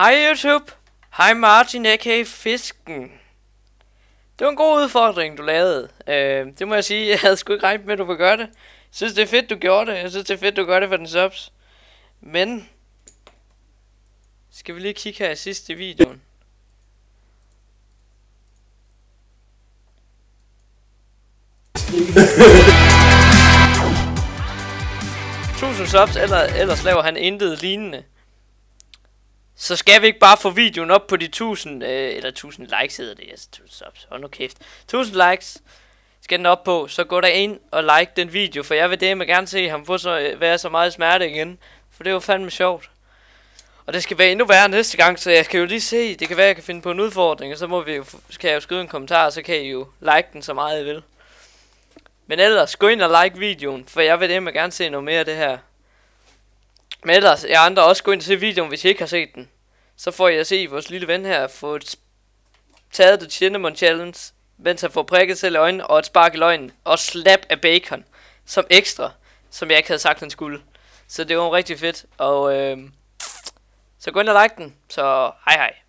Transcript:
Hej YouTube. Hej Martin, a.k.a. Fisken. Det var en god udfordring, du lavede. Øh, det må jeg sige, jeg havde sgu ikke regnet med, at du ville gøre det. Jeg synes, det er fedt, du gjorde det. Jeg synes, det er fedt, du gør det for den subs. Men... Skal vi lige kigge her i sidste videoen? Tusind subs, eller, ellers laver han intet lignende så skal vi ikke bare få videoen op på de 1000, øh, eller 1000 likes hedder det, altså 1000 subs, hold nu kæft, 1000 likes skal den op på, så gå der ind og like den video, for jeg vil det, gerne se ham få så, øh, være så meget smerte igen, for det var fandme sjovt. Og det skal være endnu værre næste gang, så jeg kan jo lige se, det kan være, jeg kan finde på en udfordring, og så må vi jo, skal jeg jo skrive en kommentar, og så kan I jo like den så meget, I vil. Men ellers, gå ind og like videoen, for jeg vil det, gerne se noget mere af det her. Men ellers, jeg andre også gå ind og se videoen, hvis I ikke har set den. Så får jeg at se vores lille ven her få et taget The Cinnamon Challenge, mens han får prikket selv i øjnene og et spark i løgnen og slap af bacon som ekstra, som jeg ikke havde sagt, han skulle. Så det var rigtig fedt, og øh, så gå ind og like den, så hej hej.